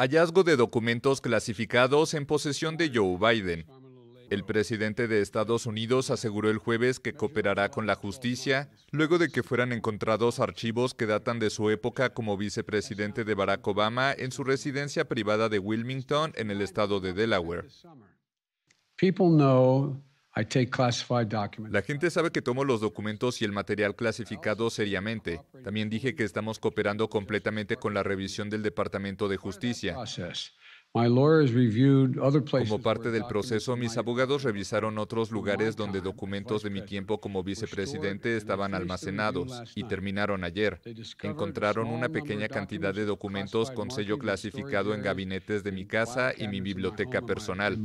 Hallazgo de documentos clasificados en posesión de Joe Biden. El presidente de Estados Unidos aseguró el jueves que cooperará con la justicia luego de que fueran encontrados archivos que datan de su época como vicepresidente de Barack Obama en su residencia privada de Wilmington en el estado de Delaware. La gente sabe que tomo los documentos y el material clasificado seriamente. También dije que estamos cooperando completamente con la revisión del Departamento de Justicia. Como parte del proceso, mis abogados revisaron otros lugares donde documentos de mi tiempo como vicepresidente estaban almacenados y terminaron ayer. Encontraron una pequeña cantidad de documentos con sello clasificado en gabinetes de mi casa y mi biblioteca personal.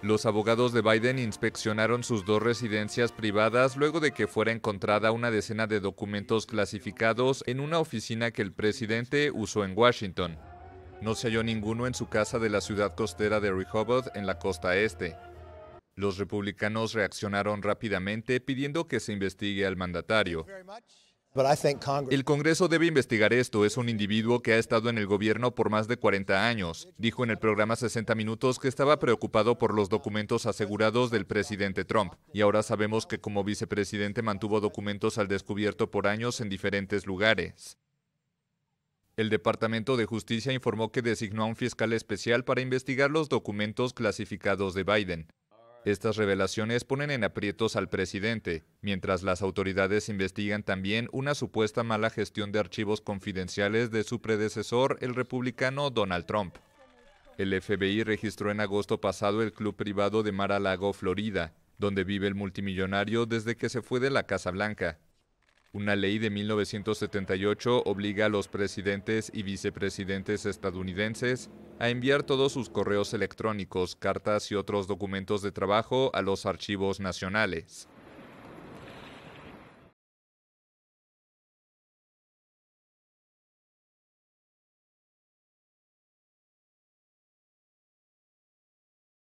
Los abogados de Biden inspeccionaron sus dos residencias privadas luego de que fuera encontrada una decena de documentos clasificados en una oficina que el presidente usó en Washington. No se halló ninguno en su casa de la ciudad costera de Rehoboth, en la costa este. Los republicanos reaccionaron rápidamente pidiendo que se investigue al mandatario. El Congreso debe investigar esto. Es un individuo que ha estado en el gobierno por más de 40 años. Dijo en el programa 60 Minutos que estaba preocupado por los documentos asegurados del presidente Trump. Y ahora sabemos que como vicepresidente mantuvo documentos al descubierto por años en diferentes lugares. El Departamento de Justicia informó que designó a un fiscal especial para investigar los documentos clasificados de Biden. Estas revelaciones ponen en aprietos al presidente, mientras las autoridades investigan también una supuesta mala gestión de archivos confidenciales de su predecesor, el republicano Donald Trump. El FBI registró en agosto pasado el club privado de Mar a Lago, Florida, donde vive el multimillonario desde que se fue de la Casa Blanca. Una ley de 1978 obliga a los presidentes y vicepresidentes estadounidenses a enviar todos sus correos electrónicos, cartas y otros documentos de trabajo a los archivos nacionales.